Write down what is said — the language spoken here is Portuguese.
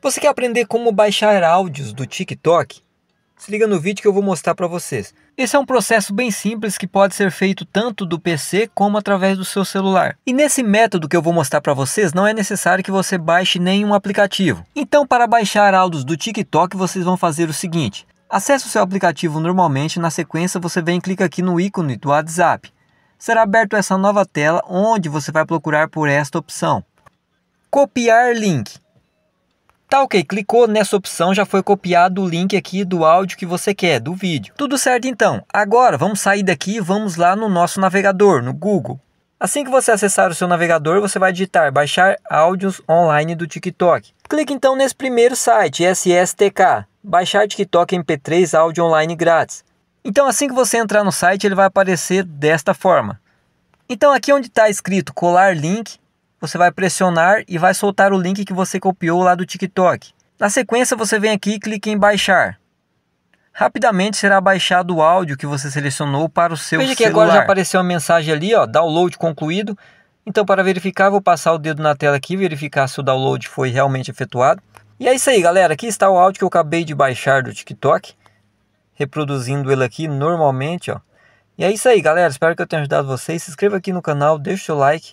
Você quer aprender como baixar áudios do TikTok? Se liga no vídeo que eu vou mostrar para vocês. Esse é um processo bem simples que pode ser feito tanto do PC como através do seu celular. E nesse método que eu vou mostrar para vocês, não é necessário que você baixe nenhum aplicativo. Então, para baixar áudios do TikTok, vocês vão fazer o seguinte. Acesse o seu aplicativo normalmente, na sequência você vem e clica aqui no ícone do WhatsApp. Será aberto essa nova tela onde você vai procurar por esta opção. Copiar link. Tá ok, clicou nessa opção, já foi copiado o link aqui do áudio que você quer, do vídeo. Tudo certo então. Agora vamos sair daqui e vamos lá no nosso navegador, no Google. Assim que você acessar o seu navegador, você vai digitar baixar áudios online do TikTok. Clique então nesse primeiro site, SSTK, baixar TikTok MP3 áudio online grátis. Então assim que você entrar no site, ele vai aparecer desta forma. Então aqui onde está escrito colar link, você vai pressionar e vai soltar o link que você copiou lá do TikTok. Na sequência, você vem aqui e clica em baixar. Rapidamente será baixado o áudio que você selecionou para o seu celular. Veja que agora já apareceu uma mensagem ali, ó, download concluído. Então, para verificar, vou passar o dedo na tela aqui, verificar se o download foi realmente efetuado. E é isso aí, galera. Aqui está o áudio que eu acabei de baixar do TikTok. Reproduzindo ele aqui normalmente, ó. E é isso aí, galera. Espero que eu tenha ajudado vocês. Se inscreva aqui no canal, deixe o seu like